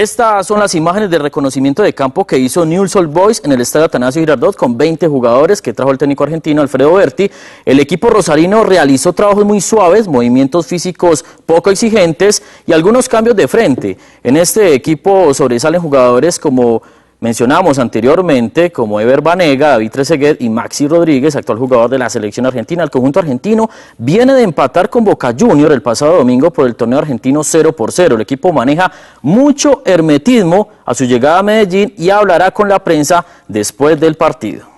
Estas son las imágenes de reconocimiento de campo que hizo Newell's Old Boys en el estadio Atanasio Girardot con 20 jugadores que trajo el técnico argentino Alfredo Berti. El equipo rosarino realizó trabajos muy suaves, movimientos físicos poco exigentes y algunos cambios de frente. En este equipo sobresalen jugadores como Mencionamos anteriormente como Eber Banega, David Trezeguet y Maxi Rodríguez, actual jugador de la selección argentina. El conjunto argentino viene de empatar con Boca Junior el pasado domingo por el torneo argentino 0 por 0. El equipo maneja mucho hermetismo a su llegada a Medellín y hablará con la prensa después del partido.